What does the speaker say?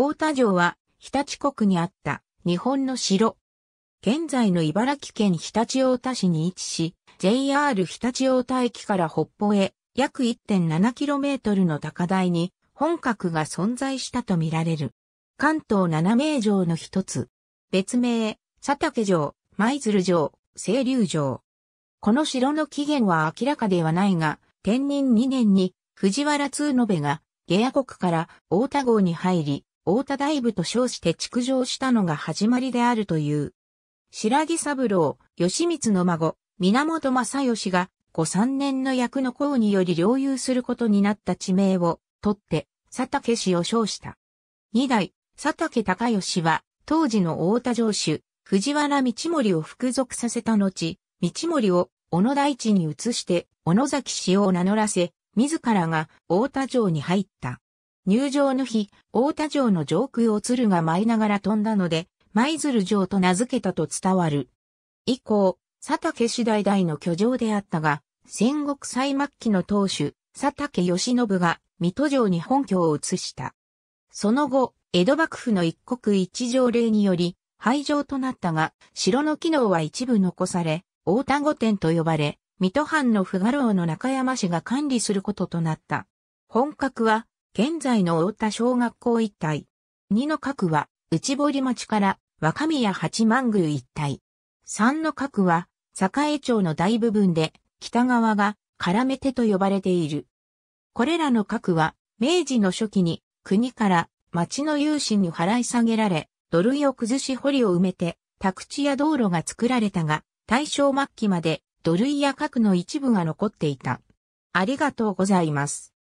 大田城は、日立国にあった日本の城。現在の茨城県常陸太田市に位置し、JR 常陸太田駅から北方へ約 1.7km の高台に本格が存在したとみられる。関東七名城の一つ。別名、佐竹城、舞鶴城、清流城。この城の起源は明らかではないが、天人2年に藤原通信が、下野国から大田郷に入り、大田大部と称して築城したのが始まりであるという。白木三郎、義満の孫、源正義が、五三年の役の功により領有することになった地名を、取って、佐竹氏を称した。二代、佐竹隆義は、当時の大田城主、藤原道盛を服属させた後、道盛を小野大地に移して、小野崎氏を名乗らせ、自らが大田城に入った。入場の日、大田城の上空を鶴が舞いながら飛んだので、舞鶴城と名付けたと伝わる。以降、佐竹次代大の居城であったが、戦国最末期の当主、佐竹義信が水戸城に本拠を移した。その後、江戸幕府の一国一条令により、廃城となったが、城の機能は一部残され、大田御殿と呼ばれ、水戸藩の不画廊の中山氏が管理することとなった。本格は、現在の大田小学校一帯。二の角は、内堀町から若宮八幡宮一帯。三の角は、栄町の大部分で、北側が、絡め手と呼ばれている。これらの角は、明治の初期に、国から町の有志に払い下げられ、土塁を崩し堀を埋めて、宅地や道路が作られたが、大正末期まで土塁や角の一部が残っていた。ありがとうございます。